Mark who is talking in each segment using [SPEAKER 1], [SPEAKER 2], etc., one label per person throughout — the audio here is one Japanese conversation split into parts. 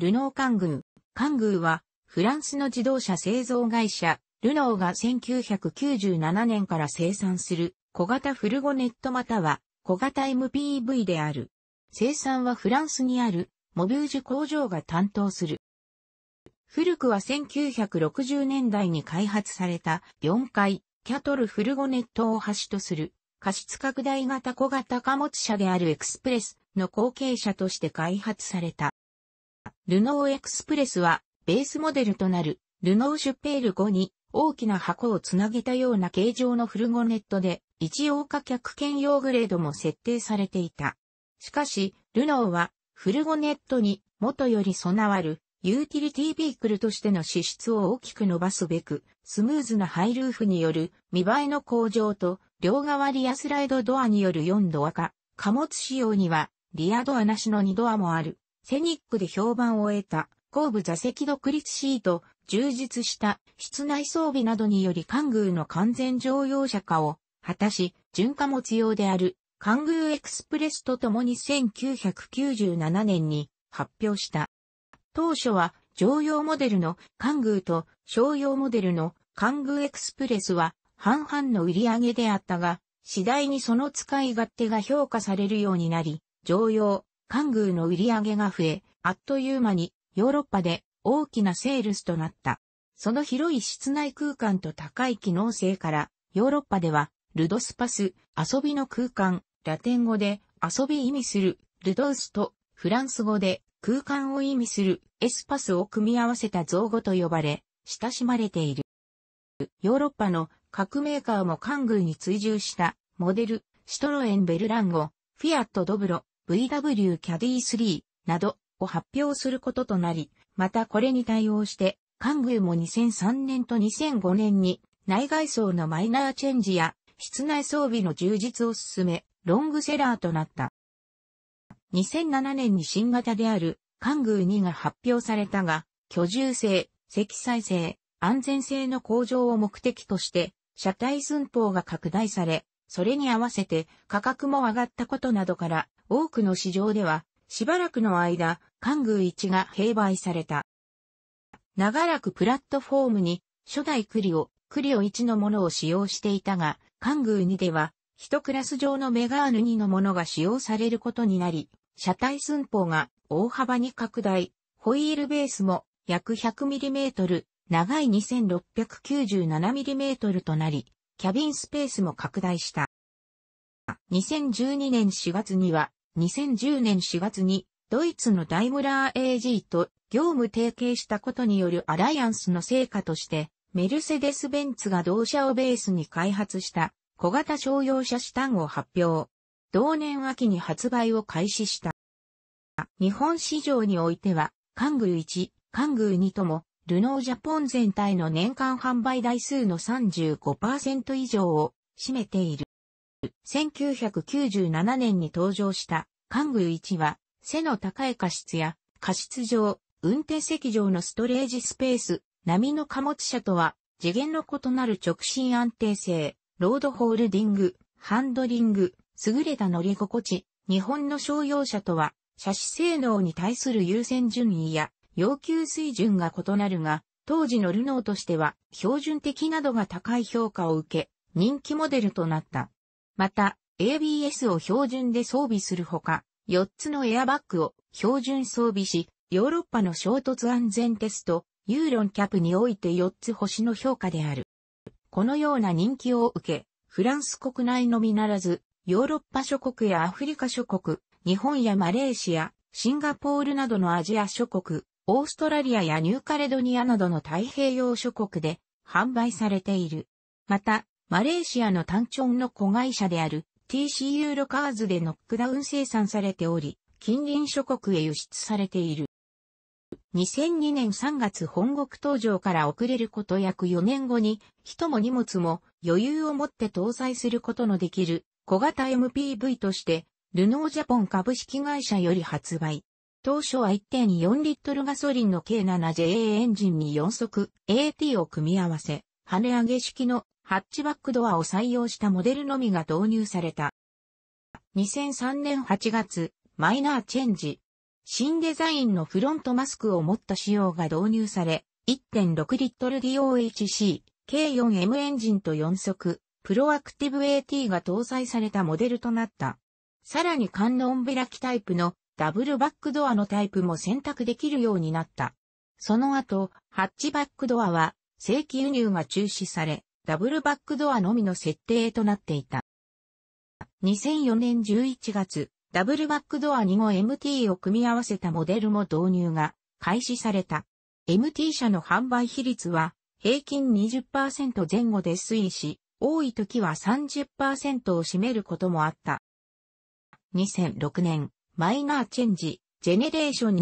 [SPEAKER 1] ルノーカングー。カングーは、フランスの自動車製造会社、ルノーが1997年から生産する小型フルゴネットまたは小型 MPV である。生産はフランスにあるモビュージュ工場が担当する。古くは1960年代に開発された4階キャトルフルゴネットを橋とする過失拡大型小型貨物車であるエクスプレスの後継者として開発された。ルノーエクスプレスは、ベースモデルとなる、ルノーシュペール5に、大きな箱をつなげたような形状のフルゴネットで、一応価客兼用グレードも設定されていた。しかし、ルノーは、フルゴネットに、元より備わる、ユーティリティビークルとしての支出を大きく伸ばすべく、スムーズなハイルーフによる見栄えの向上と、両側リアスライドドアによる4ドア化、貨物仕様には、リアドアなしの2ドアもある。セニックで評判を得た、後部座席独立シート、充実した室内装備などにより関宮の完全乗用車化を果たし、純も必用である関宮エクスプレスと共に1997年に発表した。当初は乗用モデルの関宮と商用モデルの関宮エクスプレスは半々の売り上げであったが、次第にその使い勝手が評価されるようになり、常用、関宮の売り上げが増え、あっという間にヨーロッパで大きなセールスとなった。その広い室内空間と高い機能性から、ヨーロッパでは、ルドスパス、遊びの空間、ラテン語で遊び意味する、ルドウスと、フランス語で空間を意味するエスパスを組み合わせた造語と呼ばれ、親しまれている。ヨーロッパの各メーカーも関宮に追従した、モデル、シトロエンベルランゴ、フィアットドブロ、VW キャディ3などを発表することとなり、またこれに対応して、関宮も2003年と2005年に内外装のマイナーチェンジや室内装備の充実を進め、ロングセラーとなった。2007年に新型である関宮2が発表されたが、居住性、積載性、安全性の向上を目的として、車体寸法が拡大され、それに合わせて価格も上がったことなどから、多くの市場では、しばらくの間、関宮一が併売された。長らくプラットフォームに、初代クリオ、クリオ1のものを使用していたが、関宮2では、一クラス上のメガーヌ2のものが使用されることになり、車体寸法が大幅に拡大、ホイールベースも約 100mm、長い 2697mm となり、キャビンスペースも拡大した。2012年4月には、2010年4月にドイツのダイムラー AG と業務提携したことによるアライアンスの成果として、メルセデス・ベンツが同社をベースに開発した小型商用車シタンを発表。同年秋に発売を開始した。日本市場においては、カングー1、カングー2とも、ルノージャポン全体の年間販売台数の35%以上を占めている。1997年に登場した、カグ宮1は、背の高い過失や、過失上、運転席上のストレージスペース、波の貨物車とは、次元の異なる直進安定性、ロードホールディング、ハンドリング、優れた乗り心地、日本の商用車とは、車種性能に対する優先順位や、要求水準が異なるが、当時のルノーとしては、標準的などが高い評価を受け、人気モデルとなった。また、ABS を標準で装備するほか、4つのエアバッグを標準装備し、ヨーロッパの衝突安全テスト、ユーロンキャプにおいて4つ星の評価である。このような人気を受け、フランス国内のみならず、ヨーロッパ諸国やアフリカ諸国、日本やマレーシア、シンガポールなどのアジア諸国、オーストラリアやニューカレドニアなどの太平洋諸国で販売されている。また、マレーシアの単調の子会社である TCU ロカーズでノックダウン生産されており、近隣諸国へ輸出されている。2002年3月本国登場から遅れること約4年後に、人も荷物も余裕を持って搭載することのできる小型 MPV として、ルノージャポン株式会社より発売。当初は1.4リットルガソリンの K7JA エンジンに4速 AT を組み合わせ、跳ね上げ式のハッチバックドアを採用したモデルのみが導入された。2003年8月、マイナーチェンジ。新デザインのフロントマスクを持った仕様が導入され、1.6リットル DOHC、K4M エンジンと4速、プロアクティブ AT が搭載されたモデルとなった。さらに観音開きタイプのダブルバックドアのタイプも選択できるようになった。その後、ハッチバックドアは正規輸入が中止され、ダブルバックドアのみの設定となっていた。2004年11月、ダブルバックドア2号 MT を組み合わせたモデルも導入が開始された。MT 車の販売比率は平均20%前後で推移し、多い時は30%を占めることもあった。2006年、マイナーチェンジ、ジェネレーション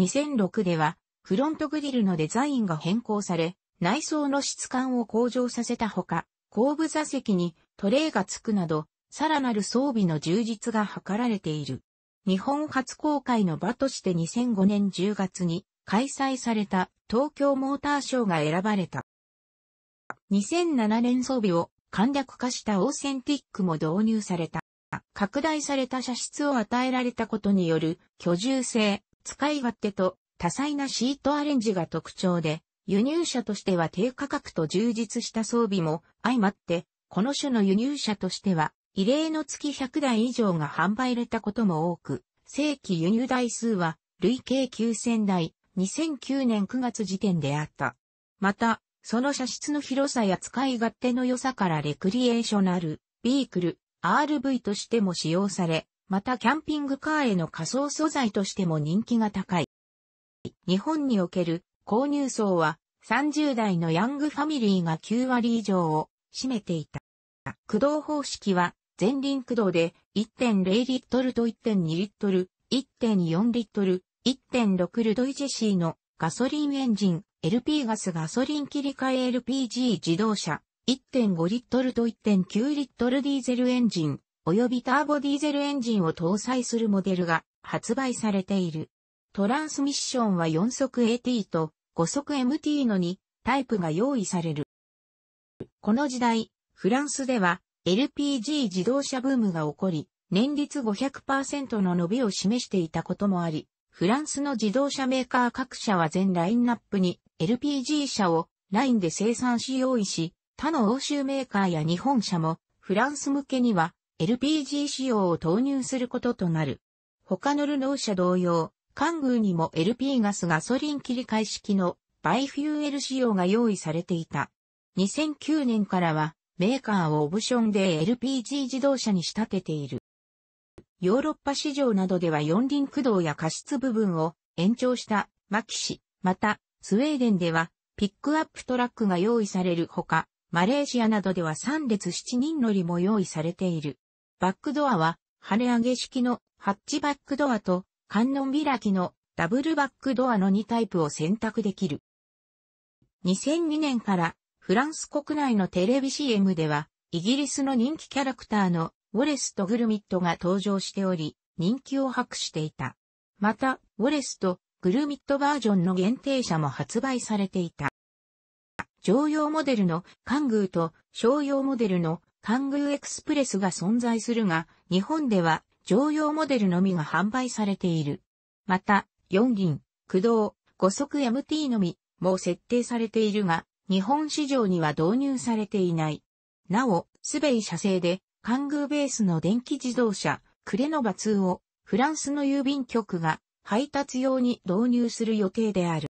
[SPEAKER 1] 2006では、フロントグリルのデザインが変更され、内装の質感を向上させたほか、後部座席にトレイがつくなど、さらなる装備の充実が図られている。日本初公開の場として2005年10月に開催された東京モーターショーが選ばれた。2007年装備を簡略化したオーセンティックも導入された。拡大された車室を与えられたことによる居住性、使い勝手と多彩なシートアレンジが特徴で、輸入車としては低価格と充実した装備も相まって、この種の輸入車としては、異例の月100台以上が販売れたことも多く、正規輸入台数は累計9000台、2009年9月時点であった。また、その車室の広さや使い勝手の良さからレクリエーショナル、ビークル、RV としても使用され、またキャンピングカーへの仮想素材としても人気が高い。日本における購入層は30代のヤングファミリーが9割以上を占めていた。駆動方式は前輪駆動で1.0リットルと1.2リットル、1.4リットル、1.6ルドイジェシーのガソリンエンジン、LP ガスガソリン切り替え LPG 自動車、1.5リットルと1.9リットルディーゼルエンジン、及びターボディーゼルエンジンを搭載するモデルが発売されている。トランスミッションは4速 AT と5速 MT の2タイプが用意される。この時代、フランスでは LPG 自動車ブームが起こり、年率500%の伸びを示していたこともあり、フランスの自動車メーカー各社は全ラインナップに LPG 車をラインで生産し用意し、他の欧州メーカーや日本車もフランス向けには LPG 仕様を投入することとなる。他のルノー車同様、関宮にも LP ガスガソリン切り替え式のバイフューエル仕様が用意されていた。2009年からはメーカーをオプションで LPG 自動車に仕立てている。ヨーロッパ市場などでは四輪駆動や過失部分を延長したマキシ、またスウェーデンではピックアップトラックが用意されるほか、マレーシアなどでは3列7人乗りも用意されている。バックドアは跳ね上げ式のハッチバックドアと観音開きのダブルバックドアの2タイプを選択できる。2002年からフランス国内のテレビ CM では、イギリスの人気キャラクターのウォレスとグルミットが登場しており、人気を博していた。また、ウォレスとグルミットバージョンの限定車も発売されていた。常用モデルのカングーと商用モデルのカングーエクスプレスが存在するが、日本では乗用モデルのみが販売されている。また、4輪、駆動、5速 MT のみも設定されているが、日本市場には導入されていない。なお、スベイ社製で、カングーベースの電気自動車、クレノバ2を、フランスの郵便局が配達用に導入する予定である。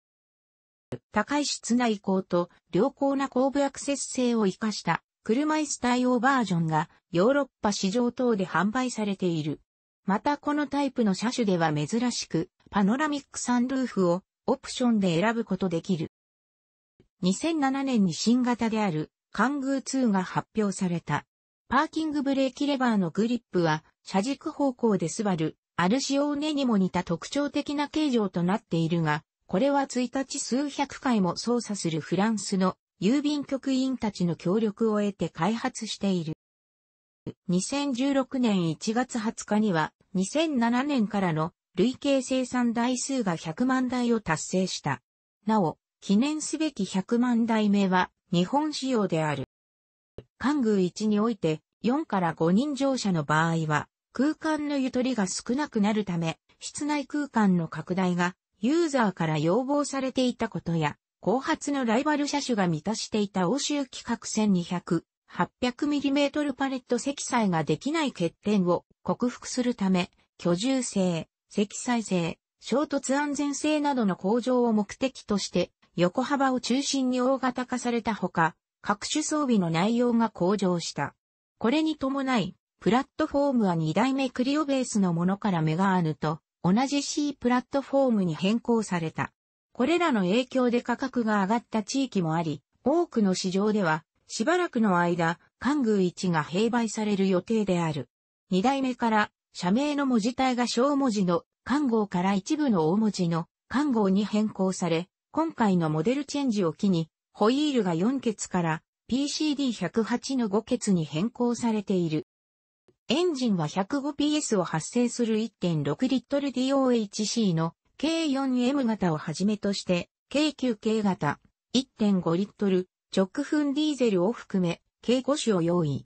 [SPEAKER 1] 高い室内高と良好な後部アクセス性を活かした車椅子対応バージョンがヨーロッパ市場等で販売されている。またこのタイプの車種では珍しく、パノラミックサンルーフをオプションで選ぶことできる。2007年に新型である、カングー2が発表された。パーキングブレーキレバーのグリップは、車軸方向でスバル、アルシオーネにも似た特徴的な形状となっているが、これは1日数百回も操作するフランスの郵便局員たちの協力を得て開発している。2016年1月20日には、2007年からの累計生産台数が100万台を達成した。なお、記念すべき100万台目は日本仕様である。関宮1において4から5人乗車の場合は空間のゆとりが少なくなるため室内空間の拡大がユーザーから要望されていたことや後発のライバル車種が満たしていた欧州規格1200 800mm パレット積載ができない欠点を克服するため、居住性、積載性、衝突安全性などの向上を目的として、横幅を中心に大型化されたほか、各種装備の内容が向上した。これに伴い、プラットフォームは2代目クリオベースのものからメガアヌと同じ C プラットフォームに変更された。これらの影響で価格が上がった地域もあり、多くの市場ではしばらくの間、関宮1が併売される予定である。二代目から社名の文字体が小文字の漢号から一部の大文字の漢号に変更され、今回のモデルチェンジを機に、ホイールが4ツから PCD108 の5ツに変更されている。エンジンは 105PS を発生する1.6リットル DOHC の K4M 型をはじめとして、K9K 型1.5リットル直噴ディーゼルを含め、計5種を用意。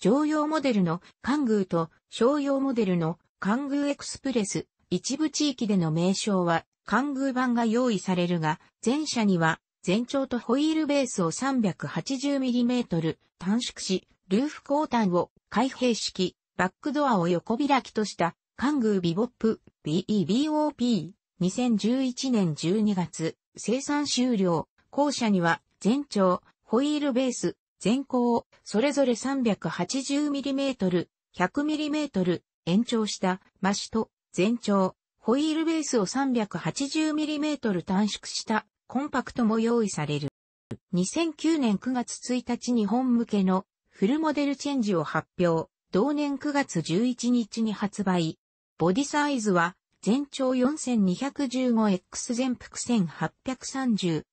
[SPEAKER 1] 常用モデルの関宮と商用モデルの関宮エクスプレス、一部地域での名称は関宮版が用意されるが、前者には全長とホイールベースを 380mm 短縮し、ルーフ交端を開閉式、バックドアを横開きとした関宮ビボップ BEBOP 2011年12月生産終了。後者には全長、ホイールベース全高、それぞれ 380mm、100mm 延長したマシと、全長、ホイールベースを 380mm 短縮したコンパクトも用意される。2009年9月1日日本向けのフルモデルチェンジを発表。同年9月11日に発売。ボディサイズは全長 4215X 全幅 1830X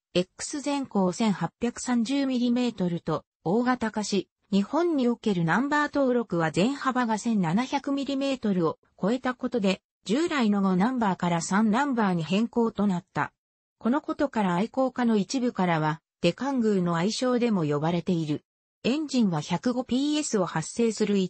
[SPEAKER 1] 全高 1830mm と大型化し、日本におけるナンバー登録は全幅が 1700mm を超えたことで、従来の5ナンバーから3ナンバーに変更となった。このことから愛好家の一部からは、デカングーの愛称でも呼ばれている。エンジンは 105PS を発生する1、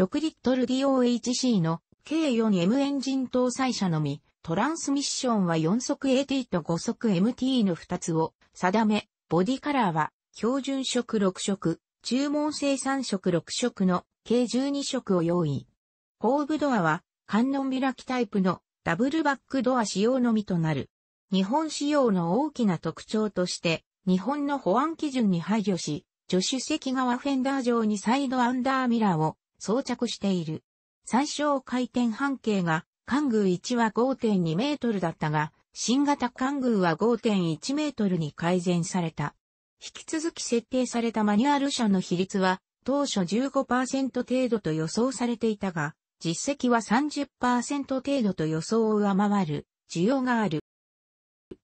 [SPEAKER 1] 6リットル DOHC の計 4M エンジン搭載車のみ、トランスミッションは4速 AT と5速 MT の2つを定め、ボディカラーは標準色6色、注文生3色6色の計12色を用意。後部ドアは観音開きタイプのダブルバックドア仕様のみとなる。日本仕様の大きな特徴として、日本の保安基準に配慮し、助手席側フェンダー上にサイドアンダーミラーを装着している。最小回転半径が、関宮1は5.2メートルだったが、新型関宮は5.1メートルに改善された。引き続き設定されたマニュアル車の比率は当初15%程度と予想されていたが、実績は30%程度と予想を上回る需要がある。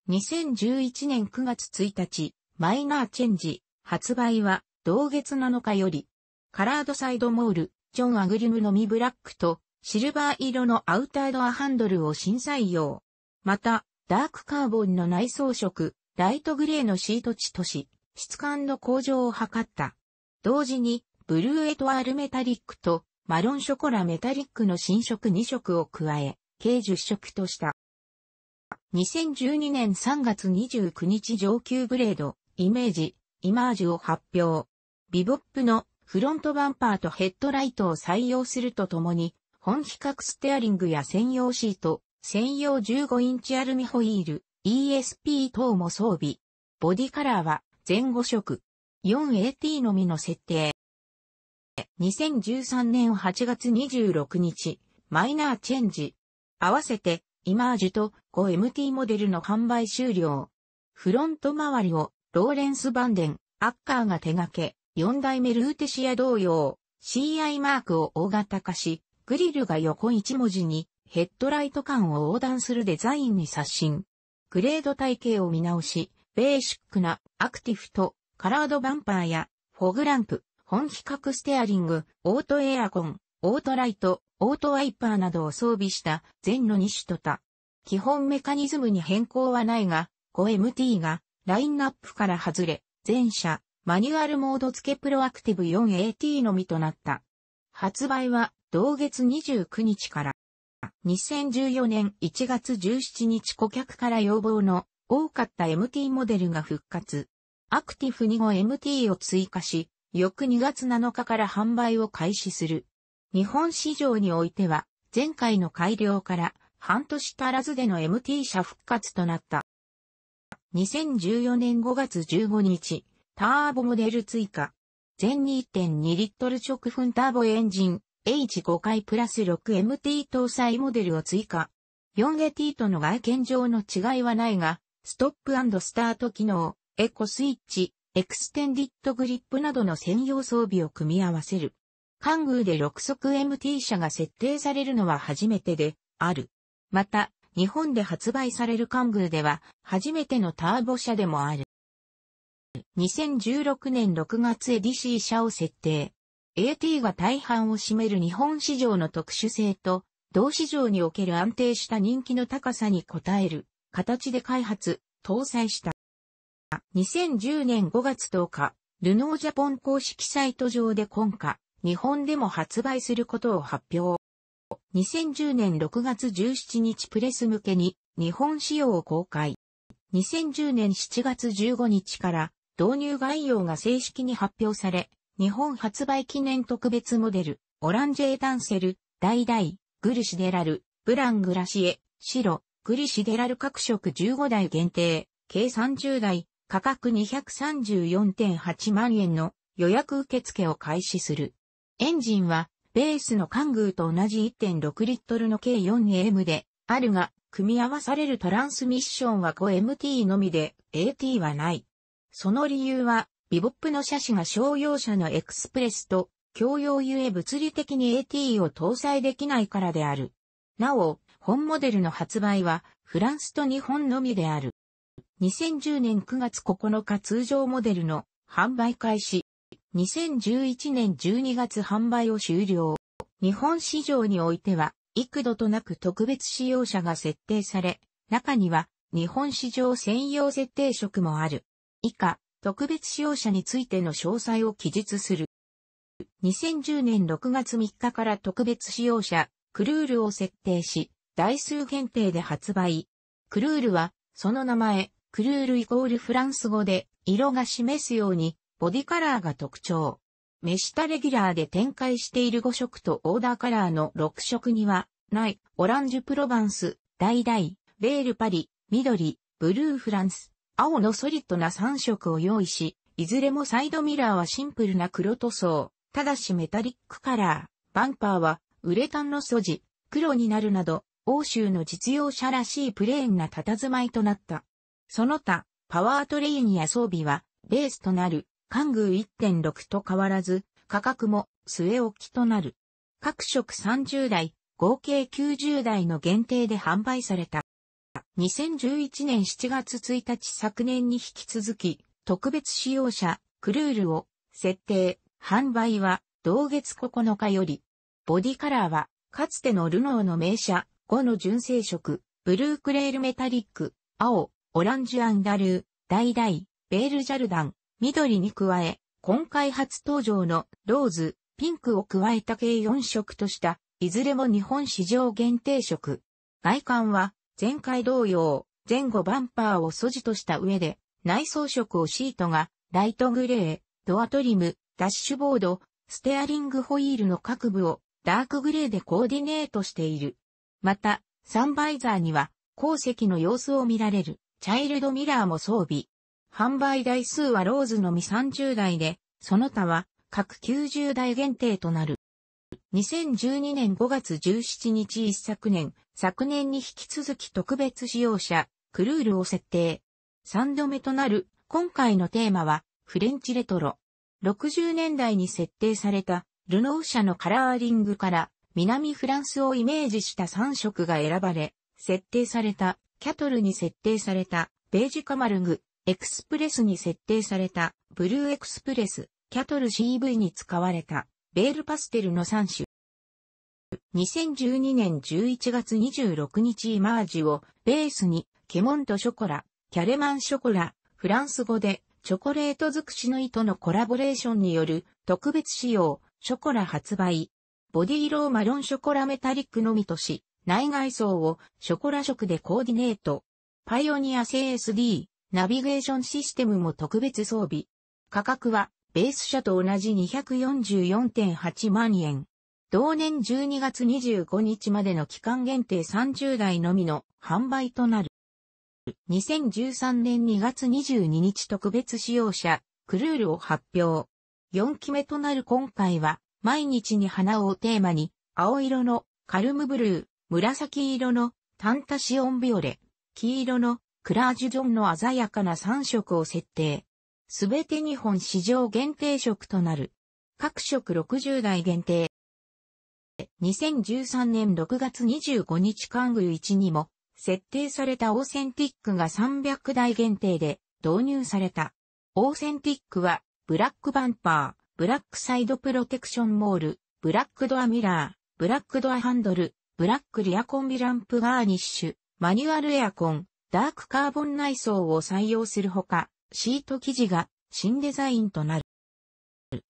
[SPEAKER 1] 2011年9月1日、マイナーチェンジ、発売は同月7日より、カラードサイドモール、ジョン・アグリムのミブラックと、シルバー色のアウタードアハンドルを新採用。また、ダークカーボンの内装色、ライトグレーのシート地とし、質感の向上を図った。同時に、ブルーエトワールメタリックとマロンショコラメタリックの新色2色を加え、計10色とした。2012年3月29日上級ブレード、イメージ、イマージュを発表。ビボップのフロントバンパーとヘッドライトを採用するとともに、本比較ステアリングや専用シート、専用15インチアルミホイール、ESP 等も装備。ボディカラーは前後色。4AT のみの設定。2013年8月26日、マイナーチェンジ。合わせて、イマージュと 5MT モデルの販売終了。フロント周りを、ローレンス・バンデン、アッカーが手掛け、4代目ルーテシア同様、CI マークを大型化し、グリルが横1文字に、ヘッドライト感を横断するデザインに刷新。グレード体系を見直し、ベーシックなアクティフとカラードバンパーやフォグランプ、本比較ステアリング、オートエアコン、オートライト、オートワイパーなどを装備した全の2種とた。基本メカニズムに変更はないが、5MT がラインナップから外れ、全車、マニュアルモード付けプロアクティブ 4AT のみとなった。発売は同月29日から。2014年1月17日顧客から要望の多かった MT モデルが復活。アクティフ2号 MT を追加し、翌2月7日から販売を開始する。日本市場においては、前回の改良から半年足らずでの MT 車復活となった。2014年5月15日、ターボモデル追加。全2.2リットル直噴ターボエンジン H5 回プラス 6MT 搭載モデルを追加。4AT との外見上の違いはないが、ストップスタート機能、エコスイッチ、エクステンディットグリップなどの専用装備を組み合わせる。カングーで6速 MT 車が設定されるのは初めてである。また、日本で発売されるカングーでは、初めてのターボ車でもある。2016年6月エディシー車を設定。AT が大半を占める日本市場の特殊性と、同市場における安定した人気の高さに応える形で開発、搭載した。2010年5月10日、ルノージャポン公式サイト上で今夏、日本でも発売することを発表。2010年6月17日プレス向けに日本仕様を公開。2010年7月15日から導入概要が正式に発表され、日本発売記念特別モデル、オランジェー・ダンセル、ダイダイ、グルシデラル、ブラングラシエ、白、クリシデラル各色15台限定、計30台、価格234.8万円の予約受付を開始する。エンジンは、ベースのカングーと同じ1.6リットルの K4AM で、あるが、組み合わされるトランスミッションは 5MT のみで、AT はない。その理由は、ビボップの車種が商用車のエクスプレスと、共用ゆえ物理的に AT を搭載できないからである。なお、本モデルの発売はフランスと日本のみである。2010年9月9日通常モデルの販売開始。2011年12月販売を終了。日本市場においては幾度となく特別使用者が設定され、中には日本市場専用設定色もある。以下、特別使用者についての詳細を記述する。2010年6月3日から特別使用者、クルールを設定し、台数限定で発売。クルールは、その名前、クルールイコールフランス語で、色が示すように、ボディカラーが特徴。メシタレギュラーで展開している5色とオーダーカラーの6色には、ない、オランジュプロバンス、ダイダイ、ベールパリ、緑、ブルーフランス、青のソリッドな3色を用意し、いずれもサイドミラーはシンプルな黒塗装、ただしメタリックカラー、バンパーはウレタンの素地、黒になるなど、欧州の実用車らしいプレーンな佇まいとなった。その他、パワートレインや装備は、ベースとなる、関宮1.6と変わらず、価格も据え置きとなる。各色30台、合計90台の限定で販売された。2011年7月1日昨年に引き続き、特別使用車、クルールを、設定、販売は、同月9日より。ボディカラーは、かつてのルノーの名車、5の純正色、ブルークレールメタリック、青、オランジュアンダルー、ダイダイ、ベールジャルダン、緑に加え、今回初登場のローズ、ピンクを加えた計4色とした、いずれも日本市場限定色。外観は前回同様、前後バンパーを素地とした上で、内装色をシートがライトグレー、ドアトリム、ダッシュボード、ステアリングホイールの各部をダークグレーでコーディネートしている。また、サンバイザーには、鉱石の様子を見られる、チャイルドミラーも装備。販売台数はローズのみ30台で、その他は各90台限定となる。2012年5月17日一昨年、昨年に引き続き特別使用者、クルールを設定。3度目となる、今回のテーマは、フレンチレトロ。60年代に設定された、ルノー社のカラーリングから、南フランスをイメージした3色が選ばれ、設定された、キャトルに設定された、ベージュカマルグ、エクスプレスに設定された、ブルーエクスプレス、キャトル CV に使われた、ベールパステルの3種。2012年11月26日イマージュをベースにケモンとショコラ、キャレマンショコラ、フランス語でチョコレート尽くしの糸のコラボレーションによる特別仕様、ショコラ発売、ボディ色をマロンショコラメタリックのみとし、内外装をショコラ色でコーディネート。パイオニア CSD、ナビゲーションシステムも特別装備。価格は、ベース車と同じ244.8万円。同年12月25日までの期間限定30台のみの販売となる。2013年2月22日特別使用車、クルールを発表。4期目となる今回は、毎日に花をテーマに、青色のカルムブルー、紫色のタンタシオンビオレ、黄色のクラージュジョンの鮮やかな3色を設定。すべて日本市場限定色となる。各色60台限定。2013年6月25日関宮1にも、設定されたオーセンティックが300台限定で導入された。オーセンティックは、ブラックバンパー、ブラックサイドプロテクションモール、ブラックドアミラー、ブラックドアハンドル、ブラックリアコンビランプガーニッシュ、マニュアルエアコン、ダークカーボン内装を採用するほか、シート生地が新デザインとなる。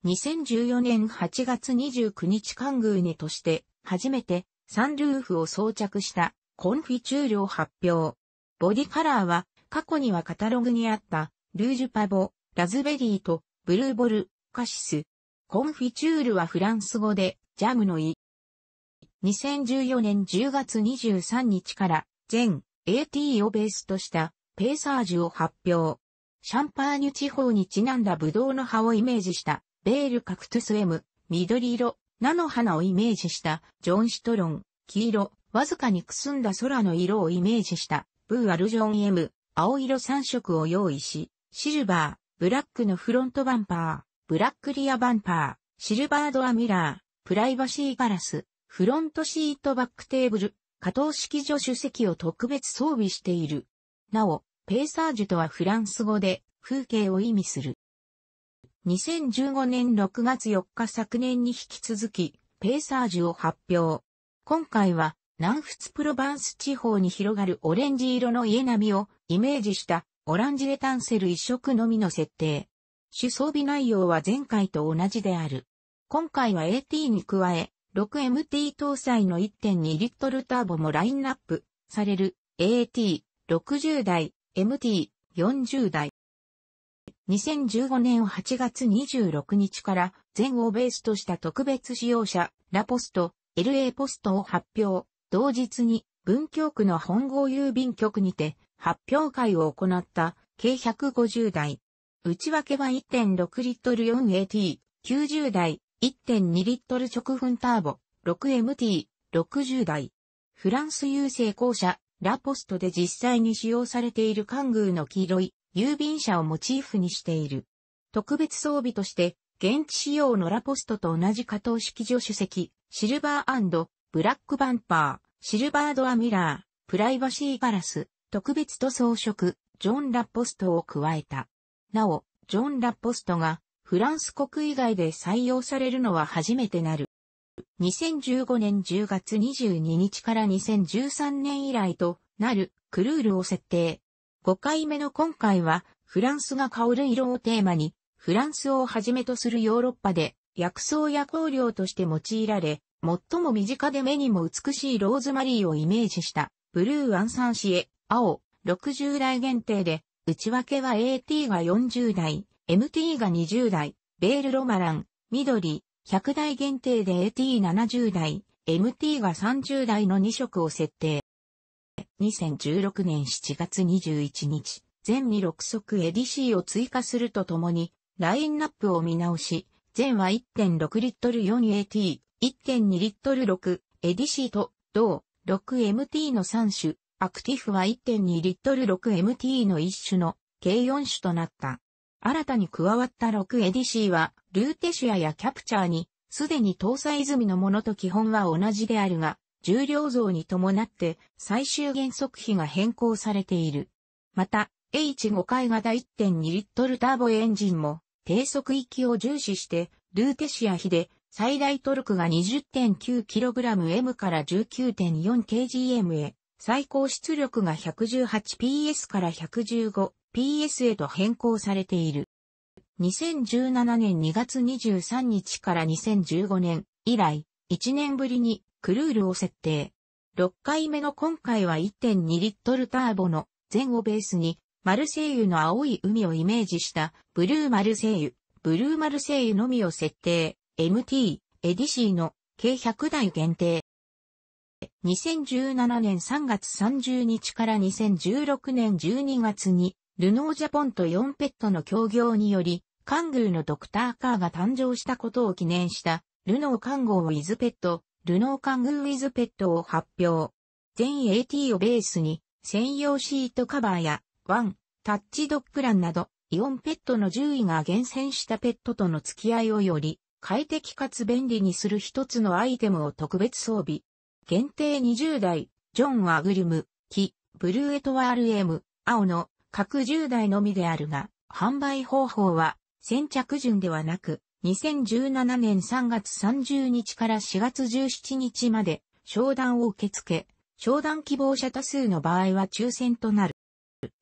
[SPEAKER 1] 2014年8月29日グーにとして初めてサンルーフを装着したコンフィチュールを発表。ボディカラーは過去にはカタログにあったルージュパボ、ラズベリーとブルーボル、カシス。コンフィチュールはフランス語で、ジャムの意。2014年10月23日から、全 AT をベースとした、ペーサージュを発表。シャンパーニュ地方にちなんだブドウの葉をイメージした、ベールカクトゥス M、緑色、菜の花をイメージした、ジョンシトロン、黄色、わずかにくすんだ空の色をイメージした、ブーアルジョン M、青色3色を用意し、シルバー、ブラックのフロントバンパー、ブラックリアバンパー、シルバードアミラー、プライバシーガラス、フロントシートバックテーブル、加藤式助手席を特別装備している。なお、ペーサージュとはフランス語で風景を意味する。2015年6月4日昨年に引き続き、ペーサージュを発表。今回は、南仏プロバンス地方に広がるオレンジ色の家並みをイメージしたオランジレタンセル一色のみの設定。主装備内容は前回と同じである。今回は AT に加え、6MT 搭載の1.2リットルターボもラインナップされる AT60 台、MT40 台。2015年8月26日から全をベースとした特別使用車、ラポスト、LA ポストを発表。同日に文京区の本郷郵便局にて発表会を行った計150台内訳は1.6リットル 4AT、90台、1.2リットル直噴ターボ、6MT、60台。フランス郵政公社、ラポストで実際に使用されているカ宮の黄色い郵便車をモチーフにしている。特別装備として、現地仕様のラポストと同じ加藤式助手席、シルバーブラックバンパー、シルバードアミラー、プライバシーガラス、特別塗装色、ジョン・ラポストを加えた。なお、ジョン・ラポストがフランス国以外で採用されるのは初めてなる。2015年10月22日から2013年以来となるクルールを設定。5回目の今回はフランスが香る色をテーマにフランスをはじめとするヨーロッパで薬草や香料として用いられ、最も身近で目にも美しいローズマリーをイメージしたブルーアンサンシエ青60代限定で内訳は AT が40台、MT が20台、ベールロマラン、緑、100台限定で AT70 台、MT が30台の2色を設定。2016年7月21日、全に6足 ADC を追加するとともに、ラインナップを見直し、全は1.6リットル 4AT、1.2リットル 6ADC と、同 6MT の3種、アクティフは1.2リットル 6MT の一種の計4種となった。新たに加わった 6ADC は、ルーテシアやキャプチャーに、すでに搭載済みのものと基本は同じであるが、重量増に伴って最終減速比が変更されている。また、H5 回型1.2リットルターボエンジンも低速域を重視して、ルーテシア比で最大トルクが 20.9kgm から 19.4kgm へ最高出力が 118PS から 115PS へと変更されている。2017年2月23日から2015年以来、1年ぶりにクルールを設定。6回目の今回は1.2リットルターボの前後ベースにマルセイユの青い海をイメージしたブルーマルセイユ、ブルーマルセイユのみを設定、MT、エディシーの計100台限定、2017年3月30日から2016年12月に、ルノージャポンと4ペットの協業により、カングーのドクターカーが誕生したことを記念した、ルノーカンゴーウィズペット、ルノーカングーウィズペットを発表。全 AT をベースに、専用シートカバーや、ワン、タッチドックランなど、イオンペットの獣医が厳選したペットとの付き合いをより、快適かつ便利にする一つのアイテムを特別装備。限定20代、ジョン・ワグリム、キ、ブルーエトワールエム、青の各10代のみであるが、販売方法は先着順ではなく、2017年3月30日から4月17日まで商談を受け付け、商談希望者多数の場合は抽選となる。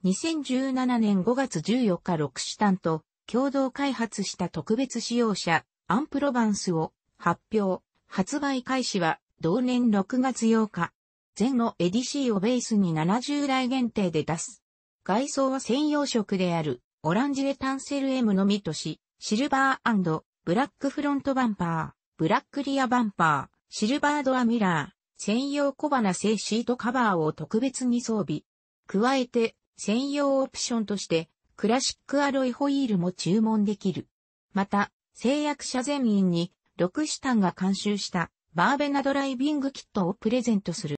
[SPEAKER 1] 2017年5月14日6師単と共同開発した特別使用者アンプロバンスを発表。発売開始は同年6月8日、前のエディシーをベースに70代限定で出す。外装は専用色である、オランジレタンセル M のみとし、シルバーブラックフロントバンパー、ブラックリアバンパー、シルバードアミラー、専用小鼻製シートカバーを特別に装備。加えて、専用オプションとして、クラシックアロイホイールも注文できる。また、製薬者全員に、6シタンが監修したバーベナドライビングキットをプレゼントする。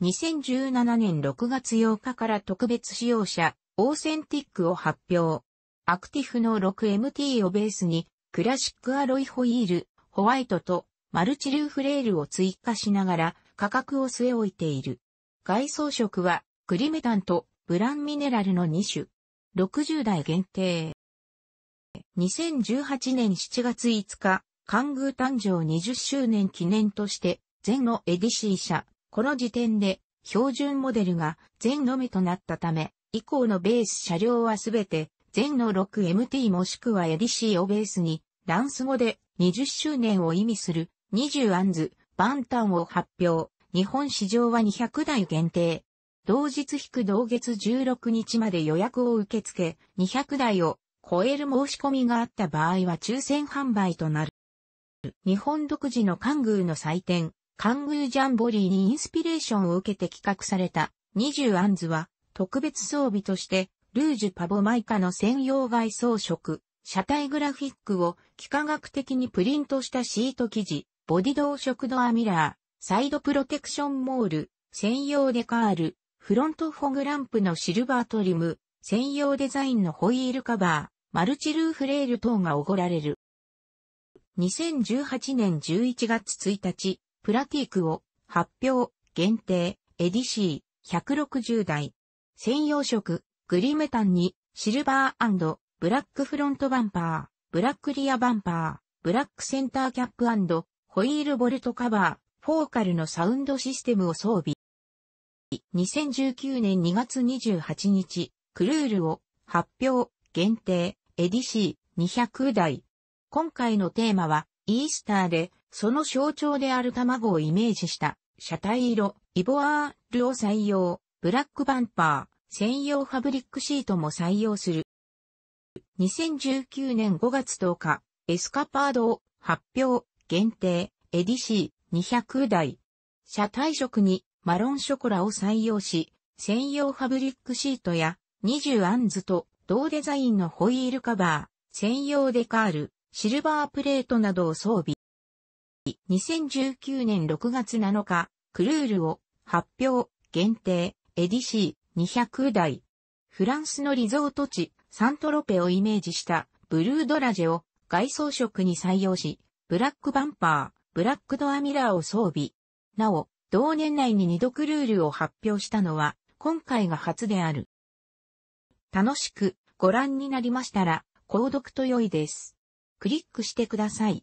[SPEAKER 1] 2017年6月8日から特別使用者、オーセンティックを発表。アクティフの 6MT をベースに、クラシックアロイホイール、ホワイトとマルチルーフレールを追加しながら価格を据え置いている。外装色はクリメタンとブランミネラルの2種。60代限定。2018年7月5日、関宮誕生20周年記念として、全のエディシー社、この時点で、標準モデルが全のみとなったため、以降のベース車両はすべて、全の 6MT もしくはエディシーをベースに、ランス語で20周年を意味する20アンズ、バンタンを発表。日本市場は200台限定。同日引く同月16日まで予約を受け付け、200台を超える申し込みがあった場合は抽選販売となる。日本独自のカングーの祭典、カングージャンボリーにインスピレーションを受けて企画された20アンズは特別装備としてルージュパボマイカの専用外装色、車体グラフィックを幾何学的にプリントしたシート生地、ボディ同色ドアミラー、サイドプロテクションモール、専用デカール、フロントフォグランプのシルバートリム、専用デザインのホイールカバー、マルチルーフレール等がおごられる。2018年11月1日、プラティークを発表、限定、エディシー、160台。専用色、グリメタンに、シルバーブラックフロントバンパー、ブラックリアバンパー、ブラックセンターキャップホイールボルトカバー、フォーカルのサウンドシステムを装備。2019年2月28日、クルールを発表、限定、エディシー200台。今回のテーマは、イースターで、その象徴である卵をイメージした、車体色、イボアールを採用、ブラックバンパー、専用ファブリックシートも採用する。2019年5月10日、エスカパードを発表、限定、エディシー200台。車体色にマロンショコラを採用し、専用ファブリックシートや20アンズと同デザインのホイールカバー、専用デカール、シルバープレートなどを装備。2019年6月7日、クルールを発表、限定、エディシー200台。フランスのリゾート地、サントロペをイメージしたブルードラジェを外装色に採用し、ブラックバンパー、ブラックドアミラーを装備。なお、同年内に2度クルールを発表したのは、今回が初である。楽しくご覧になりましたら、購読と良いです。クリックしてください。